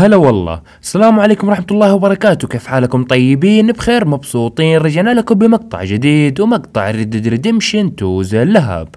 هلا والله السلام عليكم ورحمة الله وبركاته كيف حالكم طيبين بخير مبسوطين رجعنا لكم بمقطع جديد ومقطع ريد ريدمشن 2 لهب اللهب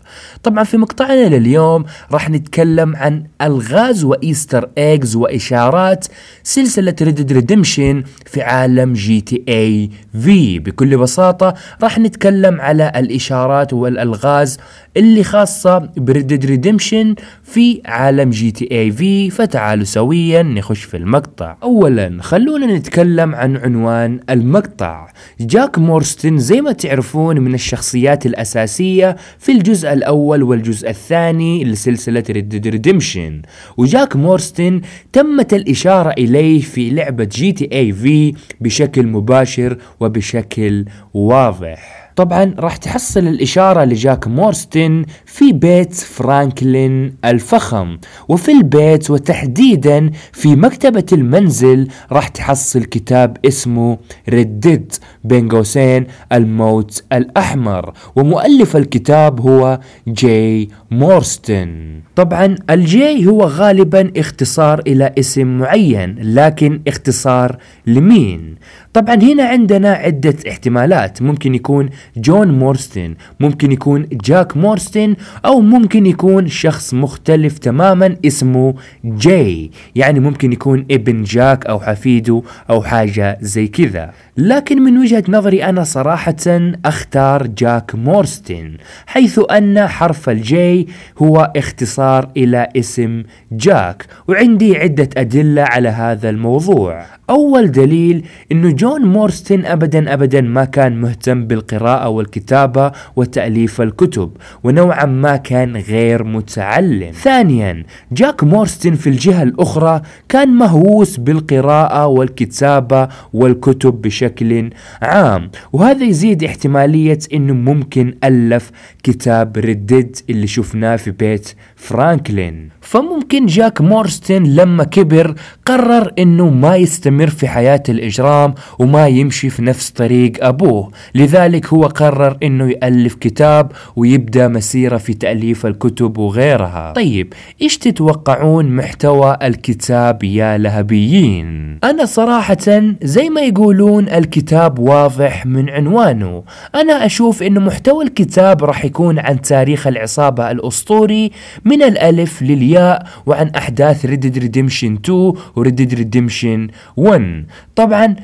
طبعا في مقطعنا لليوم راح نتكلم عن الغاز وايستر ايجز واشارات سلسلة ريد ريدمشن في عالم جي تي اي في بكل بساطة راح نتكلم على الاشارات والالغاز اللي خاصة بريد ريدمشن في عالم جي تي اي في فتعالوا سويا نخش في المقطع أولا خلونا نتكلم عن عنوان المقطع جاك مورستن زي ما تعرفون من الشخصيات الأساسية في الجزء الأول والجزء الثاني لسلسلة ريد ريدمشن وجاك مورستن تمت الإشارة إليه في لعبة جي تي اي في بشكل مباشر وبشكل واضح طبعا راح تحصل الإشارة لجاك مورستن في بيت فرانكلين الفخم وفي البيت وتحديدا في مكتبة المنزل راح تحصل كتاب اسمه ردد بين قوسين الموت الأحمر ومؤلف الكتاب هو جاي مورستن طبعا الجاي هو غالبا اختصار إلى اسم معين لكن اختصار لمين طبعا هنا عندنا عدة احتمالات ممكن يكون جون مورستن ممكن يكون جاك مورستن أو ممكن يكون شخص مختلف تماما اسمه جاي يعني ممكن يكون ابن جاك أو حفيده أو حاجة زي كذا لكن من وجهة وجهة نظري أنا صراحة أختار جاك مورستن حيث أن حرف الجي هو اختصار إلى اسم جاك وعندي عدة أدلة على هذا الموضوع أول دليل أنه جون مورستن أبدا أبدا ما كان مهتم بالقراءة والكتابة وتأليف الكتب ونوعا ما كان غير متعلم ثانيا جاك مورستن في الجهة الأخرى كان مهووس بالقراءة والكتابة والكتب بشكل عام وهذا يزيد احتمالية انه ممكن ألف كتاب ردد اللي شفناه في بيت فرانكلين فممكن جاك مورستن لما كبر قرر انه ما يستمر في حياة الاجرام وما يمشي في نفس طريق ابوه لذلك هو قرر انه يألف كتاب ويبدأ مسيرة في تأليف الكتب وغيرها طيب ايش تتوقعون محتوى الكتاب يا لهبيين انا صراحة زي ما يقولون الكتاب واضح من عنوانه انا اشوف انه محتوى الكتاب راح يكون عن تاريخ العصابة الاسطوري من الالف للياء وعن أحداث Red Dead Redemption 2 و Red Dead Redemption 1 طبعا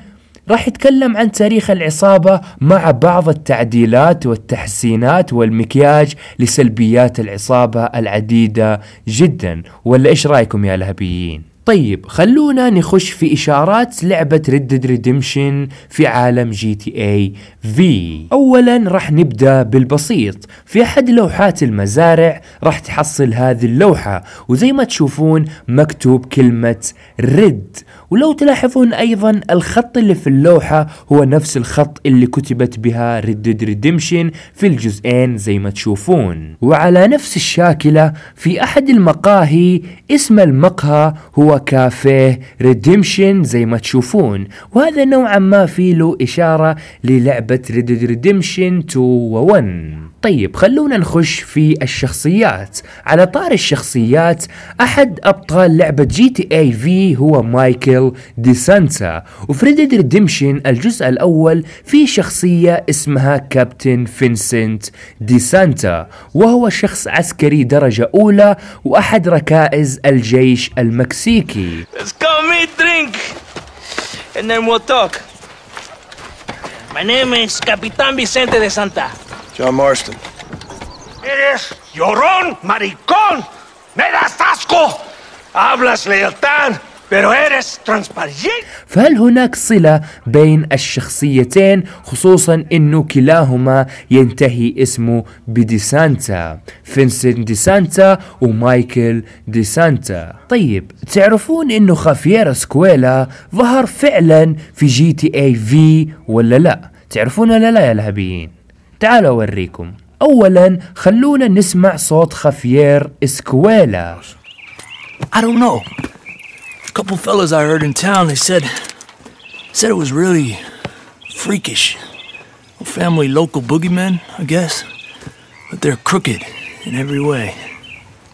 راح يتكلم عن تاريخ العصابة مع بعض التعديلات والتحسينات والمكياج لسلبيات العصابة العديدة جدا ولا ايش رايكم يا لهبيين؟ طيب خلونا نخش في إشارات لعبة ريد ريدمشن في عالم جي تي اي في أولا راح نبدأ بالبسيط في أحد لوحات المزارع راح تحصل هذه اللوحة وزي ما تشوفون مكتوب كلمة ريد ولو تلاحظون أيضا الخط اللي في اللوحة هو نفس الخط اللي كتبت بها ريد ديد ريديمشن في الجزئين زي ما تشوفون وعلى نفس الشاكلة في أحد المقاهي اسم المقهى هو كافيه ريديمشن زي ما تشوفون وهذا نوعا ما في له إشارة للعبة ريد ديد ريديمشن 2 و 1 طيب خلونا نخش في الشخصيات على طار الشخصيات أحد أبطال لعبة جي تي اي في هو مايكل مايكل دي سانتا وفريدي ريديمشن الجزء الأول في شخصية اسمها كابتن فينسنت دي سانتا وهو شخص عسكري درجة أولى وأحد ركائز الجيش المكسيكي Let's go meet drink and then we'll talk My name is Capitan Vicente de Santa John Marston Eres llorón, maricón, me das asco Hablas lealtad فهل هناك صلة بين الشخصيتين خصوصا انه كلاهما ينتهي اسمه بديسانتا فينسنت ديسانتا ومايكل ديسانتا طيب تعرفون انه خافيير سكويلا ظهر فعلا في جي تي اي في ولا لا تعرفون ولا لا يا لهبيين تعالوا اوريكم اولا خلونا نسمع صوت خافيير سكويلا I don't know. A couple fellas I heard in town, they said, said it was really freakish. A family local boogeymen, I guess. But they're crooked in every way.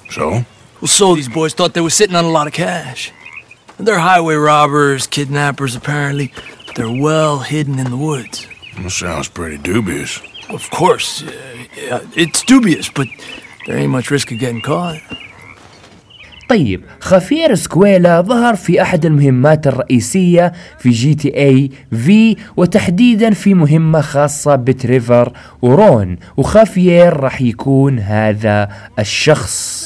So? Well, so these boys thought they were sitting on a lot of cash. And they're highway robbers, kidnappers, apparently. They're well hidden in the woods. That sounds pretty dubious. Of course. Uh, yeah, it's dubious, but there ain't much risk of getting caught. طيب خفير سكويلا ظهر في أحد المهمات الرئيسية في جي تي اي في وتحديدا في مهمة خاصة بتريفر ورون وخافير راح يكون هذا الشخص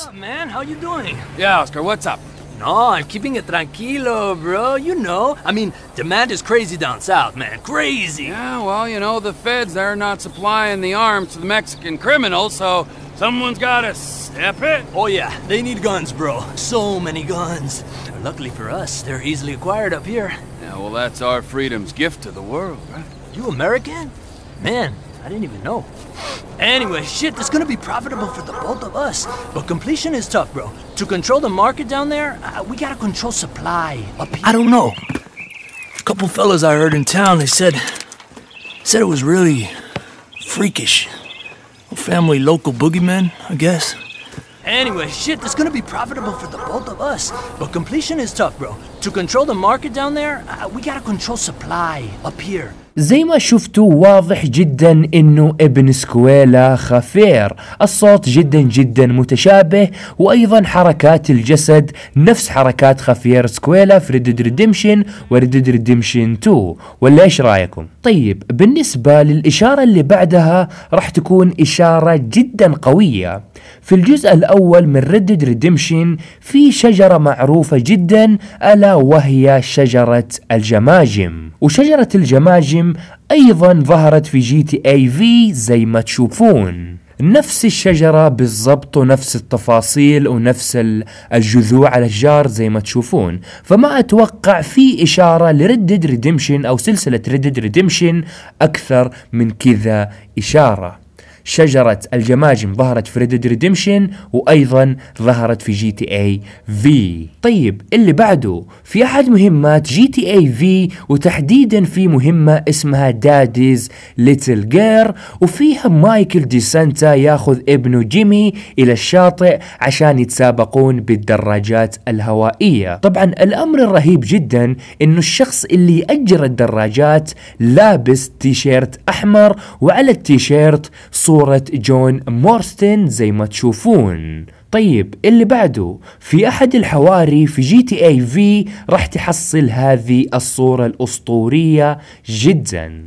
No, I'm keeping it tranquilo, bro. You know, I mean, demand is crazy down south, man. Crazy. Yeah, well, you know, the feds, they're not supplying the arms to the Mexican criminals, so Someone's gotta step it? Oh yeah, they need guns, bro. So many guns. Luckily for us, they're easily acquired up here. Yeah, well that's our freedom's gift to the world, right? You American? Man, I didn't even know. Anyway, shit, that's gonna be profitable for the both of us. But completion is tough, bro. To control the market down there, uh, we gotta control supply. I don't know. A couple fellas I heard in town, they said, said it was really freakish family local boogeyman, I guess. Anyway, shit, that's gonna be profitable for the both of us. But completion is tough, bro. To control the market down there, uh, we gotta control supply up here. زي ما شفتوا واضح جدا انه ابن سكويلا خفير الصوت جدا جدا متشابه وايضا حركات الجسد نفس حركات خفير سكويلا في ريد ريديمشن وريد ريديمشن 2 ولا ايش رايكم طيب بالنسبة للاشارة اللي بعدها راح تكون اشارة جدا قوية في الجزء الأول من ردد ريديمشن في شجرة معروفة جدا ألا وهي شجرة الجماجم وشجرة الجماجم أيضا ظهرت في جي تي اي في زي ما تشوفون نفس الشجرة بالضبط ونفس التفاصيل ونفس الجذوع على الجار زي ما تشوفون فما أتوقع في إشارة لردد ريديمشن أو سلسلة ردد ريديمشن أكثر من كذا إشارة شجرة الجماجم ظهرت في ريد ريدمشن وأيضا ظهرت في جي تي اي في طيب اللي بعده في أحد مهمات جي تي اي في وتحديدا في مهمة اسمها داديز ليتل جير وفيها مايكل دي سانتا ياخذ ابنه جيمي إلى الشاطئ عشان يتسابقون بالدراجات الهوائية طبعا الأمر الرهيب جدا إنه الشخص اللي يأجر الدراجات لابس تيشيرت أحمر وعلى التيشيرت صورة صورة جون مورستن زي ما تشوفون طيب اللي بعده في أحد الحواري في جي تي اي في راح تحصل هذه الصورة الأسطورية جدا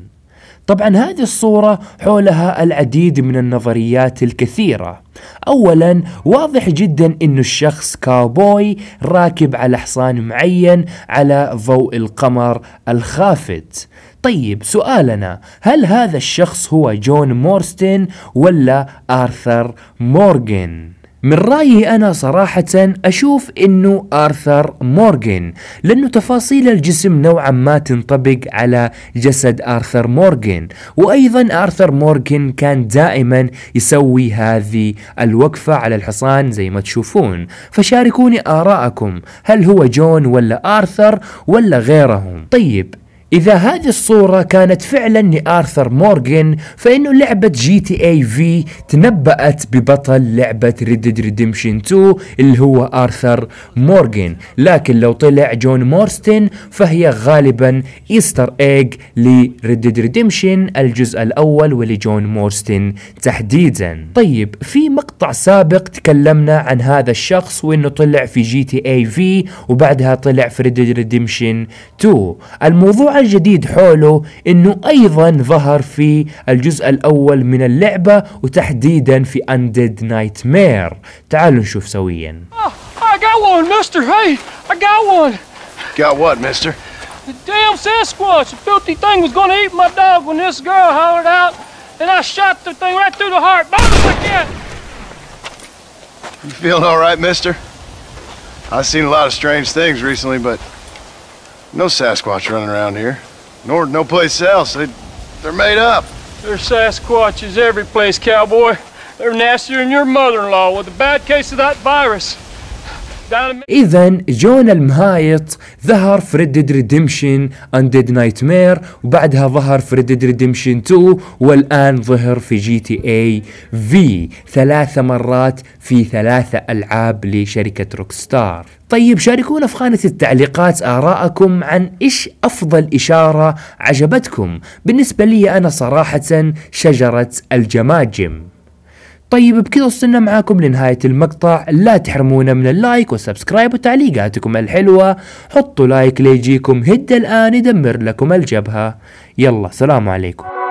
طبعا هذه الصورة حولها العديد من النظريات الكثيرة أولا واضح جدا أن الشخص كاوبوي راكب على حصان معين على ضوء القمر الخافت طيب سؤالنا هل هذا الشخص هو جون مورستن ولا آرثر مورغان؟ من رأيي أنا صراحة أشوف أنه آرثر مورغان لأنه تفاصيل الجسم نوعا ما تنطبق على جسد آرثر مورغان وأيضا آرثر مورغان كان دائما يسوي هذه الوقفة على الحصان زي ما تشوفون فشاركوني آراءكم هل هو جون ولا آرثر ولا غيرهم طيب إذا هذه الصورة كانت فعلا لآرثر مورغان فإنه لعبة جي تي اي في تنبأت ببطل لعبة ريد ديد ريديمشن 2 اللي هو آرثر مورغان لكن لو طلع جون مورستن فهي غالبا إيستر إيج لريد ديد ريديمشن الجزء الأول ولجون مورستن تحديدا طيب في مقطع سابق تكلمنا عن هذا الشخص وإنه طلع في جي تي اي في وبعدها طلع في ريد ديد ريديمشن 2 الموضوع الجديد حوله انه ايضا ظهر في الجزء الاول من اللعبة وتحديدا في Undead Nightmare تعالوا نشوف سويا You feeling all right, mister? I've seen a lot of strange things recently, but No Sasquatch running around here, nor no place else. They, they're made up. There's Sasquatches every place, cowboy. They're nastier than your mother-in-law with a bad case of that virus. اذا جون المهايط ظهر في ريد ديد ريديمشن اند نايت مير وبعدها ظهر في ريد ديد ريديمشن 2 والان ظهر في جي تي اي في ثلاث مرات في ثلاثة العاب لشركة روكستار طيب شاركونا في خانة التعليقات آراءكم عن إيش أفضل إشارة عجبتكم بالنسبة لي أنا صراحة شجرة الجماجم طيب بكذا وصلنا معاكم لنهاية المقطع لا تحرمونا من اللايك والسبسكرايب وتعليقاتكم الحلوة حطوا لايك ليجيكم هد الآن يدمر لكم الجبهة يلا سلام عليكم